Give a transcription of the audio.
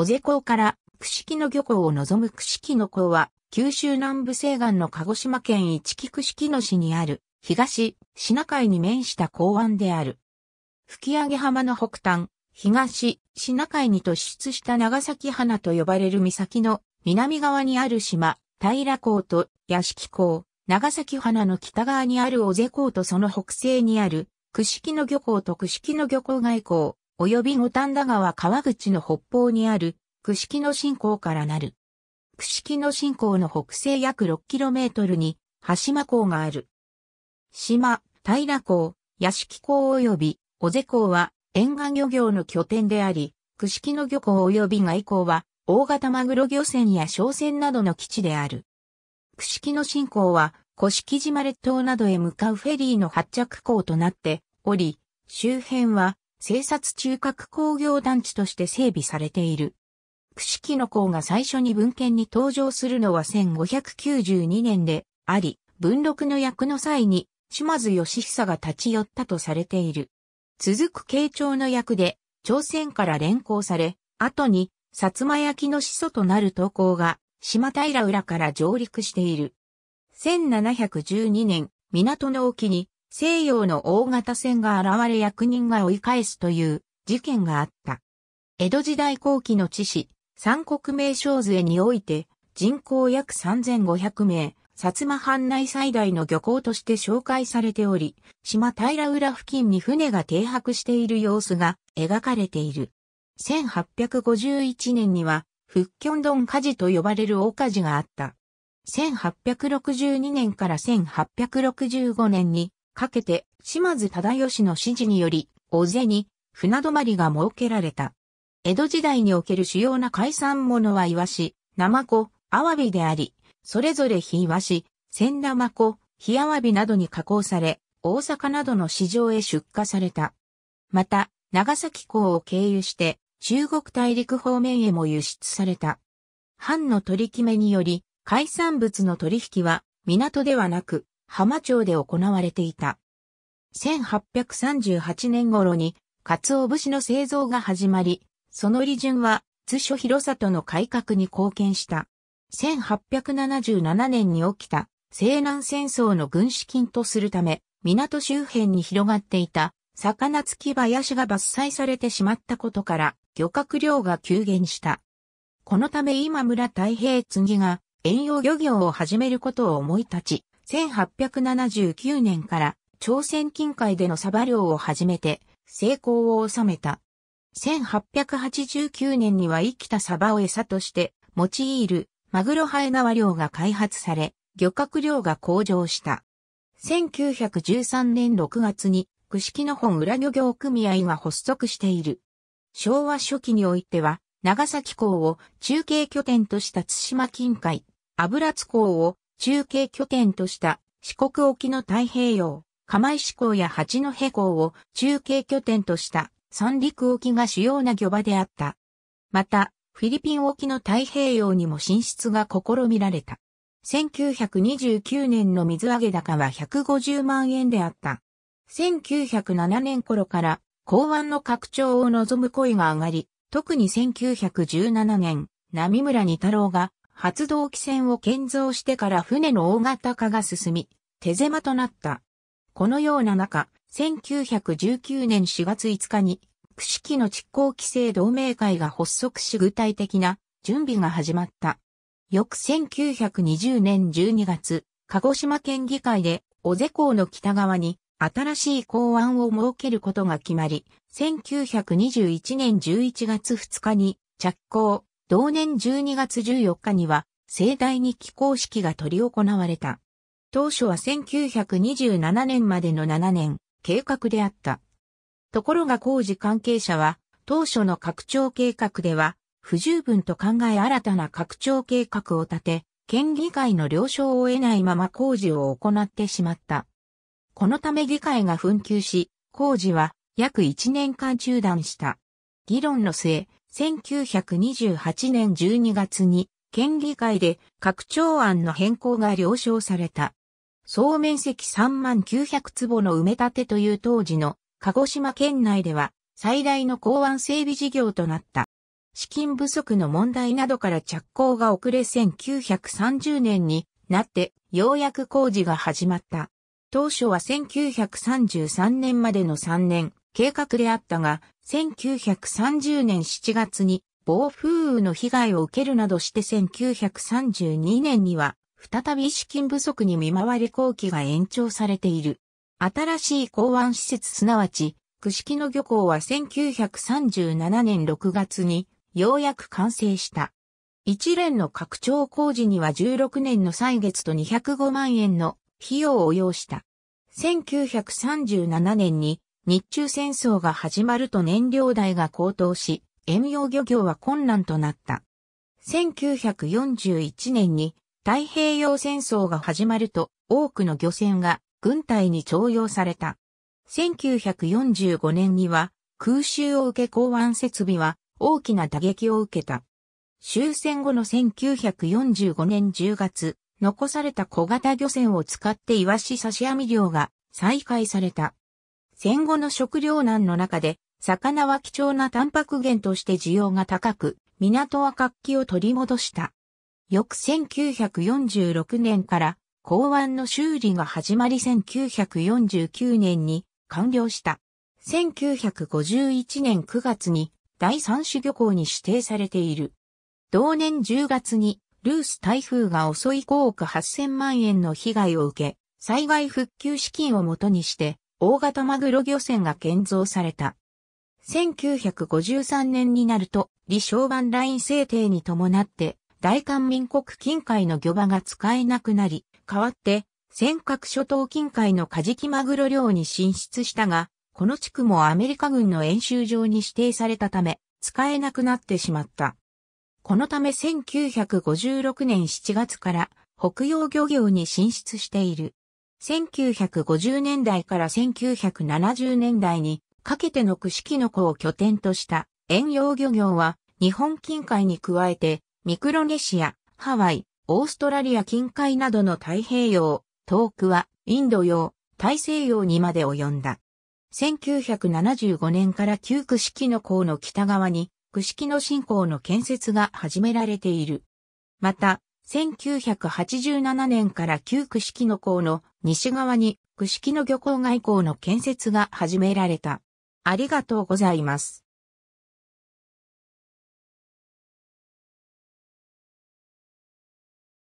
尾瀬港から串木の漁港を望む串木の港は、九州南部西岸の鹿児島県一木串木野市にある、東、シナ海に面した港湾である。吹上浜の北端、東、シナ海に突出した長崎花と呼ばれる岬の南側にある島、平港と屋敷港、長崎花の北側にある尾瀬港とその北西にある、串木の漁港と串木の漁港外港、及び五反田川川口の北方にある、串木野信仰からなる。串木野信仰の北西約 6km に、羽島港がある。島、平港、屋敷港及び、尾瀬港は、沿岸漁業の拠点であり、串木野漁港及び外港は、大型マグロ漁船や商船などの基地である。串木野信仰は、古式島列島などへ向かうフェリーの発着港となっており、周辺は生殺中核工業団地として整備されている。串木の校が最初に文献に登場するのは1592年であり、文禄の役の際に島津義久が立ち寄ったとされている。続く慶長の役で、朝鮮から連行され、後に、薩摩焼の始祖となる投稿が、島平浦から上陸している。1712年、港の沖に、西洋の大型船が現れ役人が追い返すという事件があった。江戸時代後期の知史、三国名称図において、人口約3500名、薩摩藩内最大の漁港として紹介されており、島平浦付近に船が停泊している様子が描かれている。1851年には、復興丼火事と呼ばれる大火事があった。1862年から1865年にかけて島津忠義の指示により、大勢に船止まりが設けられた。江戸時代における主要な海産物はイワシ、ナマコ、アワビであり、それぞれ非イワシ、千ナマコ、火アワビなどに加工され、大阪などの市場へ出荷された。また、長崎港を経由して、中国大陸方面へも輸出された。藩の取り決めにより、海産物の取引は港ではなく、浜町で行われていた。1838年頃に、鰹節の製造が始まり、その利潤は、津所広里の改革に貢献した。1877年に起きた西南戦争の軍資金とするため、港周辺に広がっていた魚付き林が伐採されてしまったことから漁獲量が急減した。このため今村太平次が遠洋漁業を始めることを思い立ち、1879年から朝鮮近海でのサバ漁を始めて成功を収めた。1889年には生きたサバを餌として用いるマグロハエ縄漁が開発され、漁獲量が向上した。1913年6月に串木野本裏漁業組合が発足している。昭和初期においては、長崎港を中継拠点とした津島近海、油津港を中継拠点とした四国沖の太平洋、釜石港や八戸港を中継拠点とした三陸沖が主要な漁場であった。また、フィリピン沖の太平洋にも進出が試みられた。1929年の水揚げ高は150万円であった。1907年頃から港湾の拡張を望む声が上がり、特に1917年、波村二太郎が発動機船を建造してから船の大型化が進み、手狭となった。このような中、1919年4月5日に、串木の実行規制同盟会が発足し具体的な準備が始まった。翌1920年12月、鹿児島県議会で、尾瀬港の北側に新しい港湾を設けることが決まり、1921年11月2日に着工、同年12月14日には盛大に起工式が取り行われた。当初は1927年までの7年計画であった。ところが工事関係者は当初の拡張計画では不十分と考え新たな拡張計画を立て、県議会の了承を得ないまま工事を行ってしまった。このため議会が紛糾し、工事は約1年間中断した。議論の末、1928年12月に県議会で拡張案の変更が了承された。総面積3万900坪の埋め立てという当時の鹿児島県内では最大の港湾整備事業となった。資金不足の問題などから着工が遅れ1930年になってようやく工事が始まった。当初は1933年までの3年、計画であったが、1930年7月に暴風雨の被害を受けるなどして1932年には、再び資金不足に見舞われ工期が延長されている。新しい港湾施設すなわち、串木野漁港は1937年6月にようやく完成した。一連の拡張工事には16年の歳月と205万円の費用を要した。1937年に日中戦争が始まると燃料代が高騰し、遠洋漁業は困難となった。1941年に太平洋戦争が始まると多くの漁船が軍隊に徴用された。1945年には空襲を受け港湾設備は大きな打撃を受けた。終戦後の1945年10月、残された小型漁船を使ってイワシ刺し網漁が再開された。戦後の食糧難の中で、魚は貴重なタンパク源として需要が高く、港は活気を取り戻した。翌1946年から港湾の修理が始まり1949年に完了した。1951年9月に第三種漁港に指定されている。同年10月にルース台風が襲い5億8000万円の被害を受け、災害復旧資金をもとにして大型マグロ漁船が建造された。1953年になると、李承番ライン制定に伴って、大韓民国近海の漁場が使えなくなり、代わって、尖閣諸島近海のカジキマグロ漁に進出したが、この地区もアメリカ軍の演習場に指定されたため、使えなくなってしまった。このため1956年7月から北洋漁業に進出している。1950年代から1970年代にかけての串木の湖を拠点とした遠洋漁業は日本近海に加えてミクロネシア、ハワイ、オーストラリア近海などの太平洋、遠くはインド洋、大西洋にまで及んだ。1975年から旧串木の湖の北側に串木の信仰の建設が始められている。また、1987年から旧串木の港の西側に串木の漁港外港の建設が始められた。ありがとうございます。